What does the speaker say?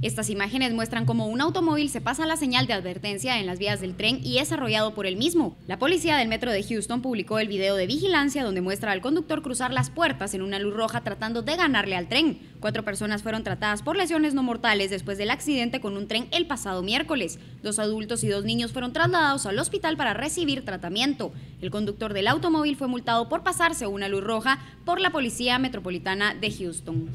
Estas imágenes muestran cómo un automóvil se pasa la señal de advertencia en las vías del tren y es arrollado por el mismo. La policía del metro de Houston publicó el video de vigilancia donde muestra al conductor cruzar las puertas en una luz roja tratando de ganarle al tren. Cuatro personas fueron tratadas por lesiones no mortales después del accidente con un tren el pasado miércoles. Dos adultos y dos niños fueron trasladados al hospital para recibir tratamiento. El conductor del automóvil fue multado por pasarse una luz roja por la Policía Metropolitana de Houston.